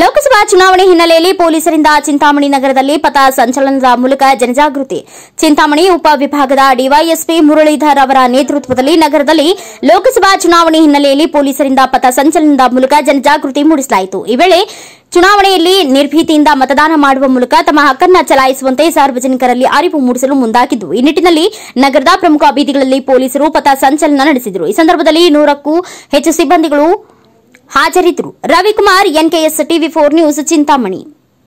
ಲೋಕಸಭಾ ಚುನಾವಣೆ ಹಿನ್ನೆಲೆಯಲ್ಲಿ ಪೊಲೀಸರಿಂದ ಚಿಂತಾಮಣಿ ನಗರದಲ್ಲಿ ಪಥ ಸಂಚಲನದ ಮೂಲಕ ಜನಜಾಗೃತಿ ಚಿಂತಾಮಣಿ ಉಪವಿಭಾಗದ ಡಿವೈಎಸ್ಪಿ ಮುರಳೀಧರ್ ಅವರ ನೇತೃತ್ವದಲ್ಲಿ ನಗರದಲ್ಲಿ ಲೋಕಸಭಾ ಚುನಾವಣೆ ಹಿನ್ನೆಲೆಯಲ್ಲಿ ಪೊಲೀಸರಿಂದ ಪಥ ಸಂಚಲನದ ಮೂಲಕ ಜನಜಾಗೃತಿ ಮೂಡಿಸಲಾಯಿತು ಈ ವೇಳೆ ಚುನಾವಣೆಯಲ್ಲಿ ನಿರ್ಭೀತಿಯಿಂದ ಮತದಾನ ಮಾಡುವ ಮೂಲಕ ತಮ್ಮ ಹಕ್ಕನ್ನ ಚಲಾಯಿಸುವಂತೆ ಸಾರ್ವಜನಿಕರಲ್ಲಿ ಅರಿವು ಮೂಡಿಸಲು ಮುಂದಾಗಿದ್ದು ಈ ನಿಟ್ಟಿನಲ್ಲಿ ನಗರದ ಪ್ರಮುಖ ಬೀದಿಗಳಲ್ಲಿ ಪೊಲೀಸರು ಪಥ ಸಂಚಲನ ನಡೆಸಿದರು ಈ ಸಂದರ್ಭದಲ್ಲಿ ನೂರಕ್ಕೂ ಹೆಚ್ಚು ಸಿಬ್ಬಂದಿಗಳು ಹಾಜರಿದ್ದರು Ravikumar NKS TV four news Chintamani